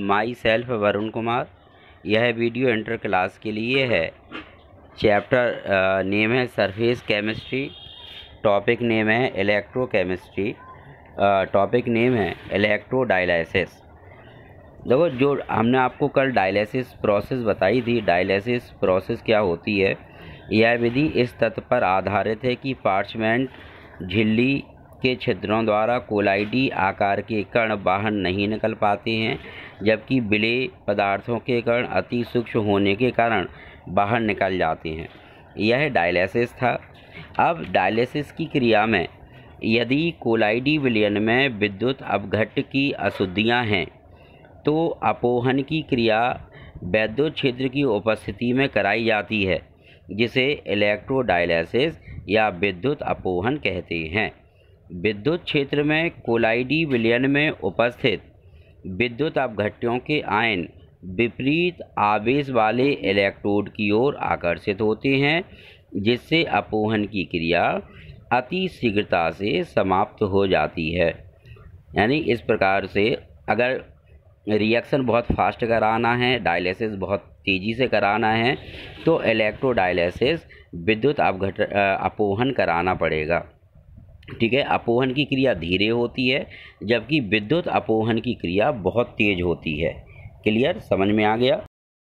my self Varun Kumar यह video inter class के लिए है चैप्टर नेम है सरफेस केमिस्ट्री टॉपिक नेम है इलेक्ट्रो केमिस्ट्री टॉपिक नेम है इलेक्ट्रो डायलिसिस देखो जो हमने आपको कल डायलिसिस प्रोसेस बताई थी डायलिसिस प्रोसेस क्या होती है यह विधि इस तत्व पर आधारित है कि पार्चमेंट झिल्ली के छिद्रों द्वारा कोलाइडी आकार के कण बाहर नहीं निकल पाते हैं जबकि बिले पदार्थों के कण अति सूक्ष्म होने के कारण बाहर निकल जाते हैं यह डायलिसिस था अब डायलिसिस की क्रिया में यदि कोलाइडी विलयन में विद्युत अपघट की अशुद्धियाँ हैं तो अपोहन की क्रिया वैद्युत क्षेत्र की उपस्थिति में कराई जाती है जिसे इलेक्ट्रोडायलिसिस या विद्युत अपोहन कहते हैं विद्युत क्षेत्र में कोलाइडी विलयन में उपस्थित विद्युत अपघट्यों के आयन विपरीत आवेश वाले इलेक्ट्रोड की ओर आकर्षित होते हैं जिससे अपोहन की क्रिया अति शीघ्रता से समाप्त हो जाती है यानी इस प्रकार से अगर रिएक्शन बहुत फास्ट कराना है डायलिसिस बहुत तेज़ी से कराना है तो इलेक्ट्रोडायलिसिस विद्युत अपघट अपोहन कराना पड़ेगा ठीक है अपोहन की क्रिया धीरे होती है जबकि विद्युत अपोहन की क्रिया बहुत तेज़ होती है क्लियर समझ में आ गया